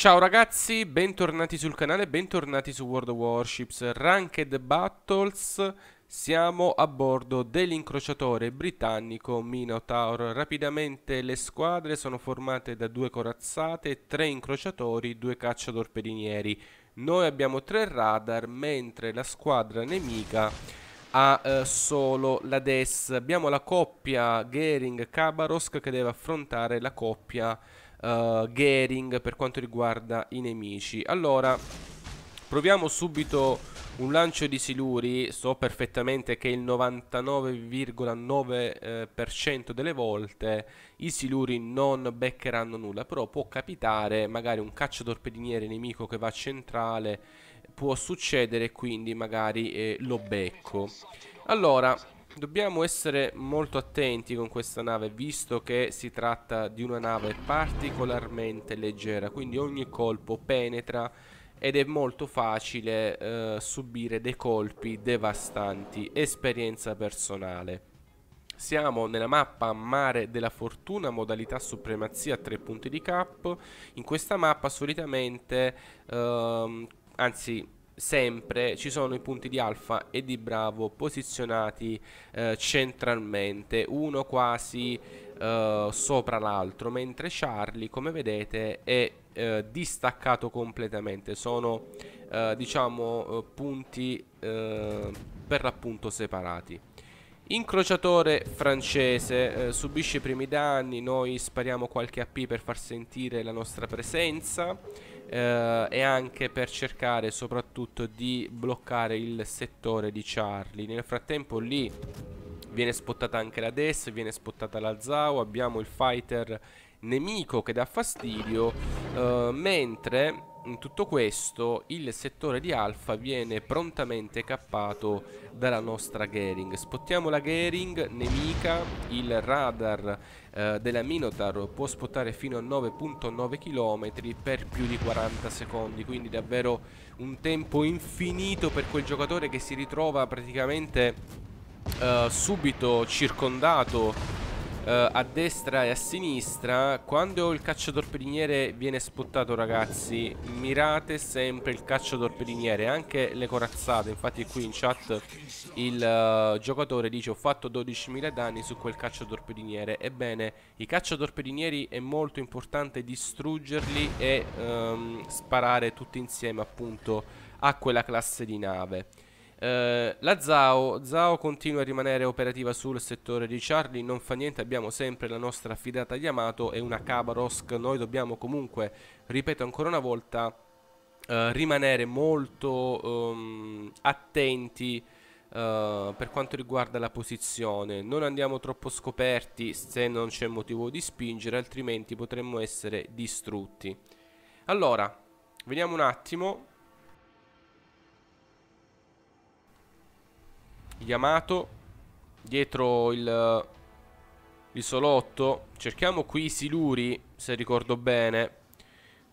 Ciao ragazzi, bentornati sul canale, bentornati su World of Warships Ranked Battles Siamo a bordo dell'incrociatore britannico Minotaur Rapidamente le squadre sono formate da due corazzate, tre incrociatori, due cacciatorpedinieri Noi abbiamo tre radar, mentre la squadra nemica ha eh, solo la DES Abbiamo la coppia Gering-Kabarosk che deve affrontare la coppia uh, eh, Gering per quanto riguarda i nemici. Allora, proviamo subito un lancio di siluri. So perfettamente che il 99,9% eh, delle volte i siluri non beccheranno nulla, però può capitare magari un cacciatorpediniere nemico che va centrale, può succedere quindi magari eh, lo becco. Allora, Dobbiamo essere molto attenti con questa nave visto che si tratta di una nave particolarmente leggera quindi ogni colpo penetra ed è molto facile eh, subire dei colpi devastanti, esperienza personale. Siamo nella mappa Mare della Fortuna, modalità supremazia 3 punti di cap. In questa mappa solitamente, ehm, anzi sempre ci sono i punti di alfa e di bravo posizionati eh, centralmente, uno quasi eh, sopra l'altro, mentre Charlie, come vedete, è eh, distaccato completamente, sono eh, diciamo eh, punti eh, per l'appunto separati. Incrociatore francese eh, subisce i primi danni, noi spariamo qualche AP per far sentire la nostra presenza eh, e anche per cercare soprattutto di bloccare il settore di Charlie. Nel frattempo lì viene spottata anche la Des, viene spottata la Zao, abbiamo il fighter nemico che dà fastidio eh, mentre in tutto questo il settore di Alfa viene prontamente cappato dalla nostra Gering. Spottiamo la Gering, nemica, il radar eh, della Minotaur può spottare fino a 9.9 km per più di 40 secondi, quindi davvero un tempo infinito per quel giocatore che si ritrova praticamente eh, subito circondato Uh, a destra e a sinistra Quando il cacciatorpediniere viene spottato ragazzi Mirate sempre il cacciatorpediniere Anche le corazzate Infatti qui in chat il uh, giocatore dice Ho fatto 12.000 danni su quel cacciatorpediniere Ebbene i cacciatorpedinieri è molto importante distruggerli E um, sparare tutti insieme appunto a quella classe di nave eh, la ZAO, ZAO continua a rimanere operativa sul settore di Charlie, non fa niente, abbiamo sempre la nostra affidata Yamato e una Khabarovsk, noi dobbiamo comunque, ripeto ancora una volta, eh, rimanere molto um, attenti Uh, per quanto riguarda la posizione non andiamo troppo scoperti se non c'è motivo di spingere altrimenti potremmo essere distrutti allora vediamo un attimo Yamato Dietro il Il Solotto Cerchiamo qui i Siluri Se ricordo bene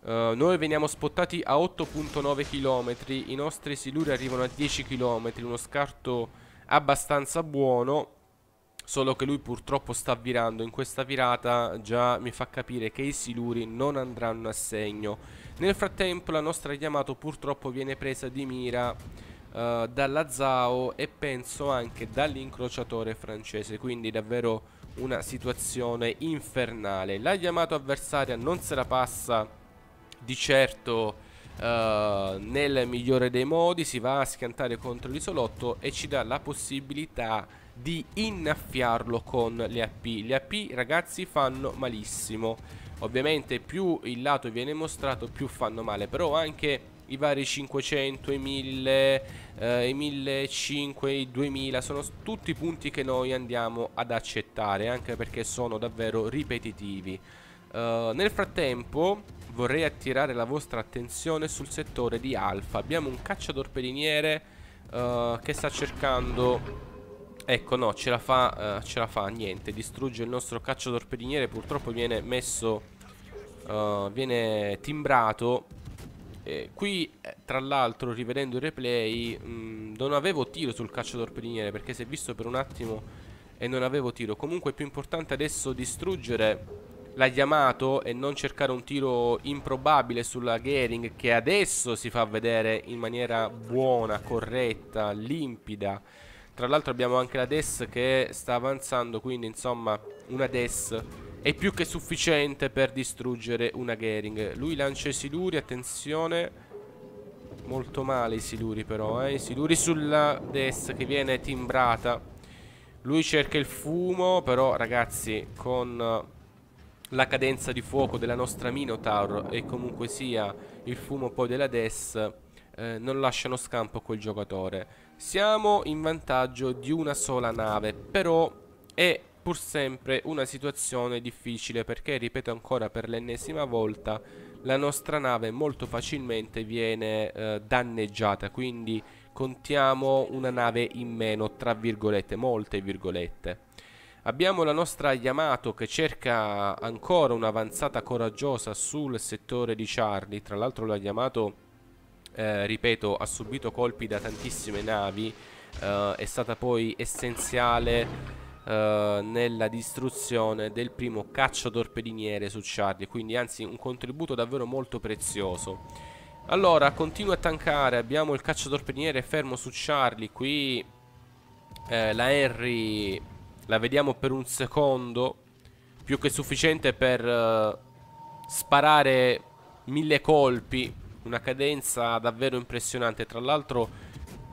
uh, Noi veniamo spottati a 8.9 km I nostri Siluri arrivano a 10 km Uno scarto abbastanza buono Solo che lui purtroppo sta virando In questa virata già mi fa capire che i siluri non andranno a segno Nel frattempo la nostra Yamato purtroppo viene presa di mira eh, dalla Zao e penso anche dall'incrociatore francese, quindi davvero una situazione infernale. La Yamato avversaria non se la passa di certo Uh, nel migliore dei modi si va a schiantare contro l'isolotto e ci dà la possibilità di innaffiarlo con le AP. Le AP ragazzi fanno malissimo. Ovviamente più il lato viene mostrato più fanno male, però anche i vari 500, i 1000, eh, i 1500, i 2000 sono tutti punti che noi andiamo ad accettare anche perché sono davvero ripetitivi. Uh, nel frattempo vorrei attirare la vostra attenzione sul settore di Alfa. Abbiamo un cacciatorpediniere uh, eh, che sta cercando... Ecco no, ce la, fa, uh, ce la fa, niente, distrugge il nostro cacciatorpediniere, purtroppo viene messo... Uh, viene timbrato eh, qui, tra l'altro, rivedendo i replay, mh, mm, non avevo tiro sul calcio torpediniere perché si è visto per un attimo e non avevo tiro. Comunque è più importante adesso distruggere la Yamato e non cercare un tiro improbabile sulla Gering che adesso si fa vedere in maniera buona, corretta, limpida. Tra l'altro abbiamo anche la Des che sta avanzando, quindi insomma una Des è più che sufficiente per distruggere una Gering. Lui lancia i siluri, attenzione. Molto male i siluri però, eh. I siluri sulla destra che viene timbrata. Lui cerca il fumo, però ragazzi, con eh, la cadenza di fuoco della nostra Minotaur e comunque sia il fumo poi della DES eh, non lasciano scampo quel giocatore. Siamo in vantaggio di una sola nave, però è pur sempre una situazione difficile perché, ripeto ancora per l'ennesima volta, la nostra nave molto facilmente viene eh, danneggiata, quindi contiamo una nave in meno, tra virgolette, molte virgolette. Abbiamo la nostra Yamato che cerca ancora un'avanzata coraggiosa sul settore di Charlie, tra l'altro la Yamato, eh, ripeto, ha subito colpi da tantissime navi, eh, è stata poi essenziale eh, nella distruzione del primo cacciatorpediniere su Charlie quindi anzi un contributo davvero molto prezioso allora continua a tankare abbiamo il cacciatorpediniere fermo su Charlie qui eh, la Henry la vediamo per un secondo più che sufficiente per eh, sparare mille colpi una cadenza davvero impressionante tra l'altro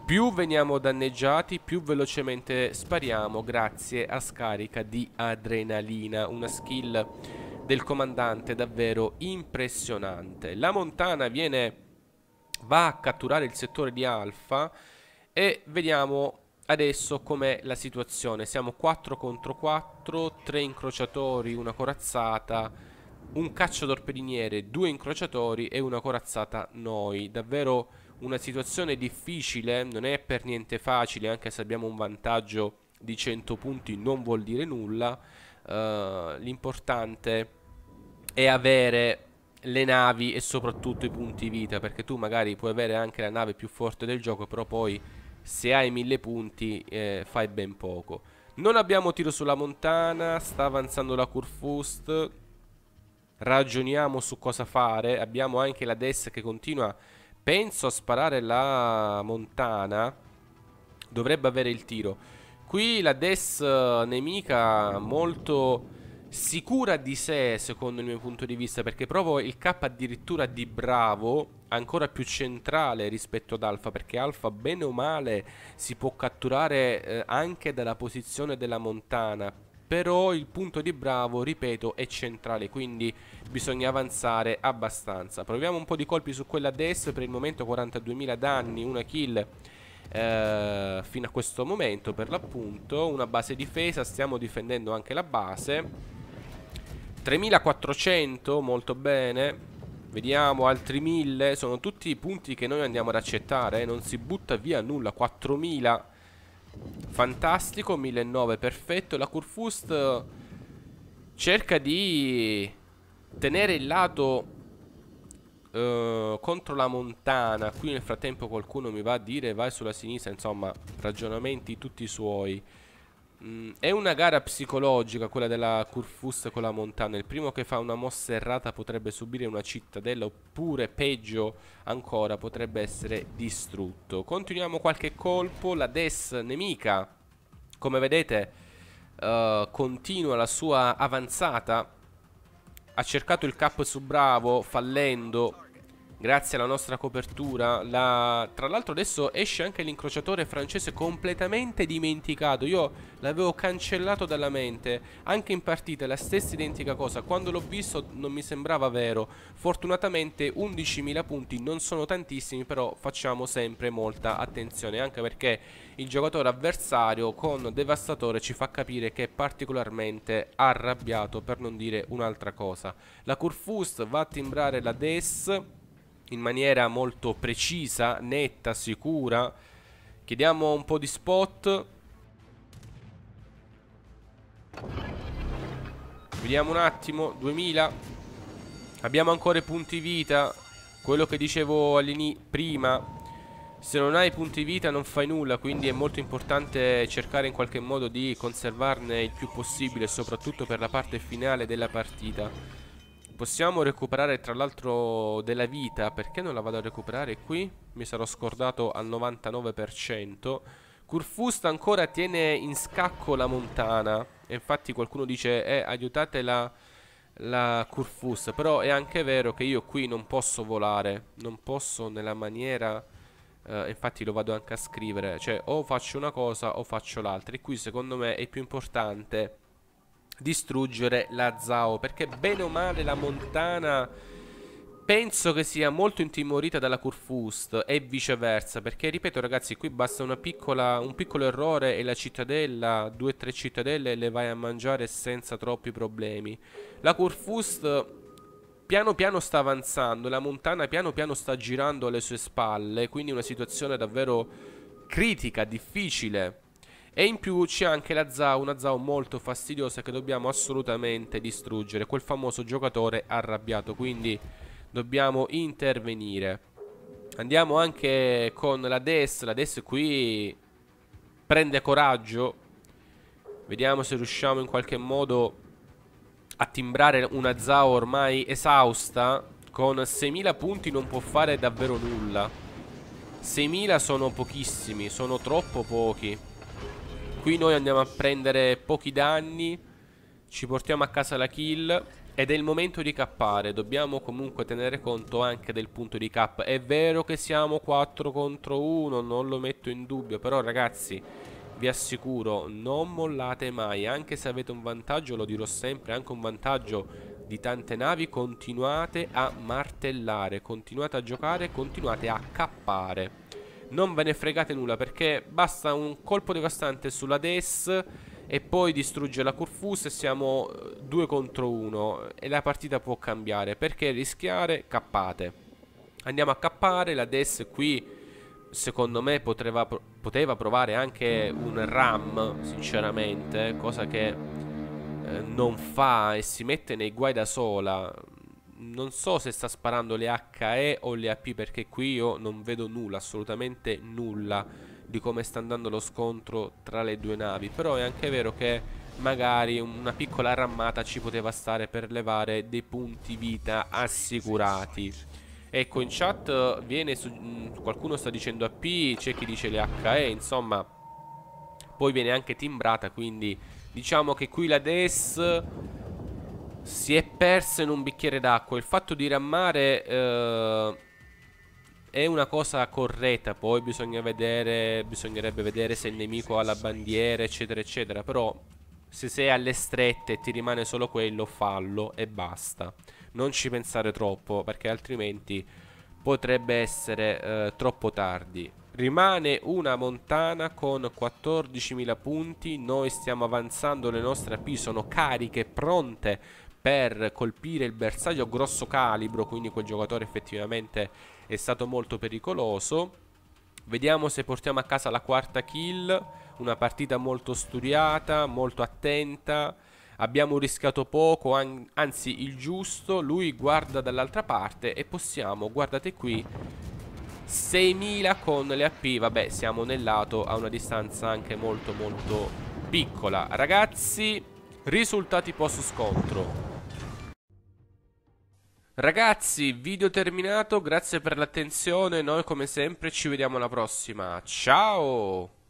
più veniamo danneggiati, più velocemente spariamo grazie a scarica di adrenalina, una skill del comandante davvero impressionante. La Montana viene, va a catturare il settore di Alfa e vediamo adesso com'è la situazione. Siamo 4 contro 4, 3 incrociatori, una corazzata, un cacciatorpediniere, due incrociatori e una corazzata noi. Davvero impressionante una situazione difficile, non è per niente facile, anche se abbiamo un vantaggio di 100 punti non vuol dire nulla. Uh, l'importante è avere le navi e soprattutto i punti vita, perché tu magari puoi avere anche la nave più forte del gioco, però poi se hai 1000 punti eh, fai ben poco. Non abbiamo tiro sulla montana, sta avanzando la Curfust, ragioniamo su cosa fare, abbiamo anche la Des che continua Penso a sparare la montana Dovrebbe avere il tiro Qui la Des eh, nemica molto sicura di sé secondo il mio punto di vista Perché provo il K addirittura di bravo Ancora più centrale rispetto ad Alpha Perché Alpha bene o male si può catturare eh, anche dalla posizione della montana però il punto di Bravo, ripeto, è centrale, quindi bisogna avanzare abbastanza. Proviamo un po' di colpi su quella destra, per il momento 42.000 danni, una kill eh, fino a questo momento per l'appunto. Una base difesa, stiamo difendendo anche la base. 3.400, molto bene. Vediamo, altri 1000, sono tutti i punti che noi andiamo ad accettare, eh. non si butta via nulla, 4000 Fantastico, 1009 perfetto. La Kurfust eh, cerca di tenere il lato eh, contro la montana. Qui nel frattempo qualcuno mi va a dire vai sulla sinistra, insomma, ragionamenti tutti suoi. Mm, è una gara psicologica quella della Curfus con la Montana. Il primo che fa una mossa errata potrebbe subire una cittadella oppure peggio ancora potrebbe essere distrutto. Continuiamo qualche colpo. La Des nemica, come vedete, uh, continua la sua avanzata. Ha cercato il cap su Bravo fallendo grazie alla nostra copertura. La... Tra l'altro adesso esce anche l'incrociatore francese completamente dimenticato. Io l'avevo cancellato dalla mente. Anche in partita la stessa identica cosa. Quando l'ho visto non mi sembrava vero. Fortunatamente 11.000 punti non sono tantissimi, però facciamo sempre molta attenzione. Anche perché il giocatore avversario con Devastatore ci fa capire che è particolarmente arrabbiato, per non dire un'altra cosa. La Curfust va a timbrare la DES in maniera molto precisa, netta, sicura. Chiediamo un po' di spot. Vediamo un attimo, 2000. Abbiamo ancora i punti vita. Quello che dicevo all'inizio prima, se non hai punti vita non fai nulla, quindi è molto importante cercare in qualche modo di conservarne il più possibile, soprattutto per la parte finale della partita. Possiamo recuperare tra l'altro della vita Perché non la vado a recuperare qui? Mi sarò scordato al 99% Curfust ancora tiene in scacco la montana E infatti qualcuno dice Eh aiutate la, la Curfus Però è anche vero che io qui non posso volare Non posso nella maniera eh, Infatti lo vado anche a scrivere Cioè o faccio una cosa o faccio l'altra E qui secondo me è più importante distruggere la Zao Perché bene o male la Montana penso che sia molto intimorita dalla Kurfust e viceversa Perché ripeto ragazzi qui basta piccola, un piccolo errore e la cittadella, due o tre cittadelle le vai a mangiare senza troppi problemi La Kurfust piano piano sta avanzando, la Montana piano piano sta girando alle sue spalle Quindi una situazione davvero critica, difficile e in più c'è anche la Zao, una Zao molto fastidiosa che dobbiamo assolutamente distruggere, quel famoso giocatore arrabbiato, quindi dobbiamo intervenire. Andiamo anche con la Des, la Des qui prende coraggio, vediamo se riusciamo in qualche modo a timbrare una Zao ormai esausta, con 6.000 punti non può fare davvero nulla. 6.000 sono pochissimi, sono troppo pochi. Qui noi andiamo a prendere pochi danni Ci portiamo a casa la kill Ed è il momento di cappare Dobbiamo comunque tenere conto anche del punto di cap È vero che siamo 4 contro 1 Non lo metto in dubbio Però ragazzi vi assicuro non mollate mai Anche se avete un vantaggio lo dirò sempre Anche un vantaggio di tante navi continuate a martellare, continuate a giocare, continuate a cappare non ve ne fregate nulla perché basta un colpo devastante sulla DES e poi distrugge la Curfus e siamo 2 eh, contro 1 e la partita può cambiare perché rischiare cappate andiamo a cappare la DES qui secondo me poteva, poteva provare anche un RAM sinceramente cosa che eh, non fa e si mette nei guai da sola non so se sta sparando le HE o le AP perché qui io non vedo nulla, assolutamente nulla di come sta andando lo scontro tra le due navi, però è anche vero che magari una piccola rammata ci poteva stare per levare dei punti vita assicurati. Ecco, in chat viene su, qualcuno sta dicendo AP, c'è chi dice le HE, insomma, poi viene anche timbrata, quindi diciamo che qui la DES si è perso in un bicchiere d'acqua. Il fatto di rammare eh, è una cosa corretta. Poi bisogna vedere, bisognerebbe vedere se il nemico ha la bandiera, eccetera, eccetera. Però se sei alle strette e ti rimane solo quello, fallo e basta. Non ci pensare troppo, perché altrimenti potrebbe essere eh, troppo tardi. Rimane una montana con 14.000 punti, noi stiamo avanzando, le nostre AP sono cariche, pronte per colpire il bersaglio a grosso calibro, quindi quel giocatore effettivamente è stato molto pericoloso. Vediamo se portiamo a casa la quarta kill, una partita molto studiata, molto attenta. Abbiamo rischiato poco, an anzi il giusto, lui guarda dall'altra parte e possiamo, guardate qui, 6000 con le AP, vabbè siamo nel lato a una distanza anche molto molto piccola. Ragazzi, risultati post scontro. Ragazzi, video terminato, grazie per l'attenzione, noi come sempre ci vediamo alla prossima, ciao!